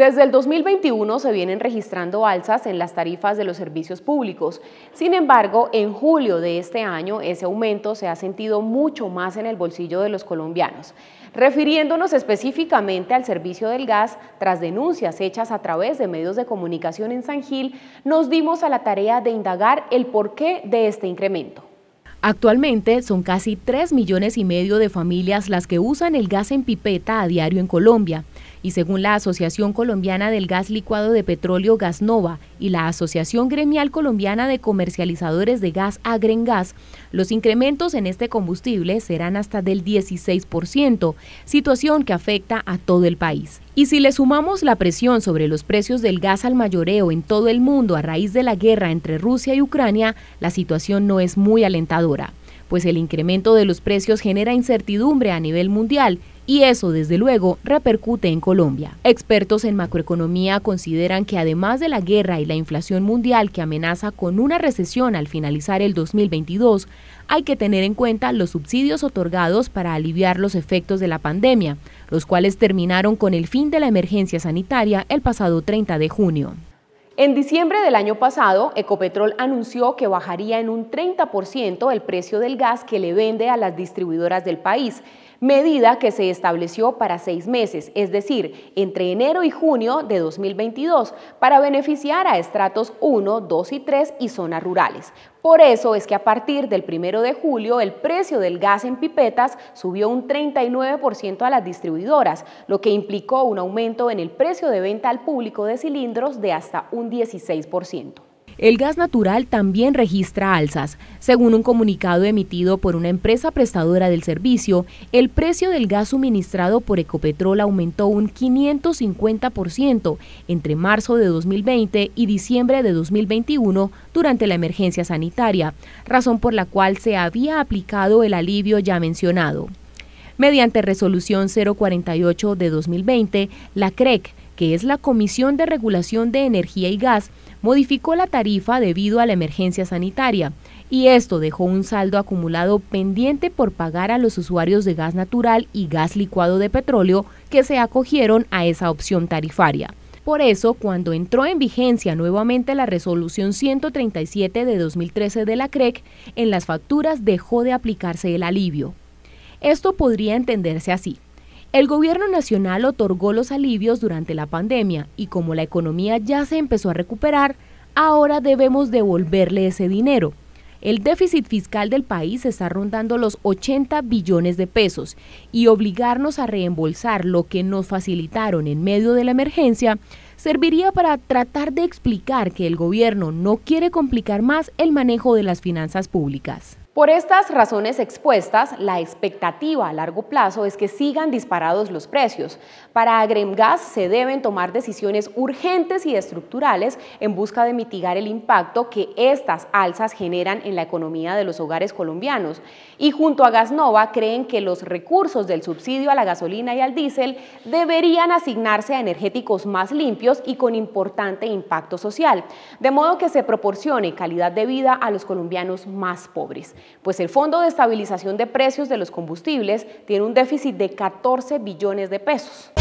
Desde el 2021 se vienen registrando alzas en las tarifas de los servicios públicos. Sin embargo, en julio de este año ese aumento se ha sentido mucho más en el bolsillo de los colombianos. Refiriéndonos específicamente al servicio del gas, tras denuncias hechas a través de medios de comunicación en San Gil, nos dimos a la tarea de indagar el porqué de este incremento. Actualmente son casi 3 millones y medio de familias las que usan el gas en pipeta a diario en Colombia y según la Asociación Colombiana del Gas Licuado de Petróleo Gasnova y la Asociación Gremial Colombiana de Comercializadores de Gas Agrengas, los incrementos en este combustible serán hasta del 16%, situación que afecta a todo el país. Y si le sumamos la presión sobre los precios del gas al mayoreo en todo el mundo a raíz de la guerra entre Rusia y Ucrania, la situación no es muy alentadora, pues el incremento de los precios genera incertidumbre a nivel mundial y eso desde luego repercute en Colombia. Expertos en macroeconomía consideran que además de la guerra y la inflación mundial que amenaza con una recesión al finalizar el 2022, hay que tener en cuenta los subsidios otorgados para aliviar los efectos de la pandemia, los cuales terminaron con el fin de la emergencia sanitaria el pasado 30 de junio. En diciembre del año pasado, Ecopetrol anunció que bajaría en un 30% el precio del gas que le vende a las distribuidoras del país, medida que se estableció para seis meses, es decir, entre enero y junio de 2022, para beneficiar a estratos 1, 2 y 3 y zonas rurales. Por eso es que a partir del 1 de julio el precio del gas en pipetas subió un 39% a las distribuidoras, lo que implicó un aumento en el precio de venta al público de cilindros de hasta un 16%. El gas natural también registra alzas. Según un comunicado emitido por una empresa prestadora del servicio, el precio del gas suministrado por Ecopetrol aumentó un 550% entre marzo de 2020 y diciembre de 2021 durante la emergencia sanitaria, razón por la cual se había aplicado el alivio ya mencionado. Mediante resolución 048 de 2020, la CREC, e que es la Comisión de Regulación de Energía y Gas, modificó la tarifa debido a la emergencia sanitaria y esto dejó un saldo acumulado pendiente por pagar a los usuarios de gas natural y gas licuado de petróleo que se acogieron a esa opción tarifaria. Por eso, cuando entró en vigencia nuevamente la resolución 137 de 2013 de la CREC, e en las facturas dejó de aplicarse el alivio. Esto podría entenderse así. El gobierno nacional otorgó los alivios durante la pandemia y como la economía ya se empezó a recuperar, ahora debemos devolverle ese dinero. El déficit fiscal del país está rondando los 80 billones de pesos y obligarnos a reembolsar lo que nos facilitaron en medio de la emergencia serviría para tratar de explicar que el gobierno no quiere complicar más el manejo de las finanzas públicas. Por estas razones expuestas, la expectativa a largo plazo es que sigan disparados los precios. Para Agremgas se deben tomar decisiones urgentes y estructurales en busca de mitigar el impacto que estas alzas generan en la economía de los hogares colombianos. Y junto a Gasnova creen que los recursos del subsidio a la gasolina y al diésel deberían asignarse a energéticos más limpios y con importante impacto social, de modo que se proporcione calidad de vida a los colombianos más pobres, pues el Fondo de Estabilización de Precios de los Combustibles tiene un déficit de 14 billones de pesos.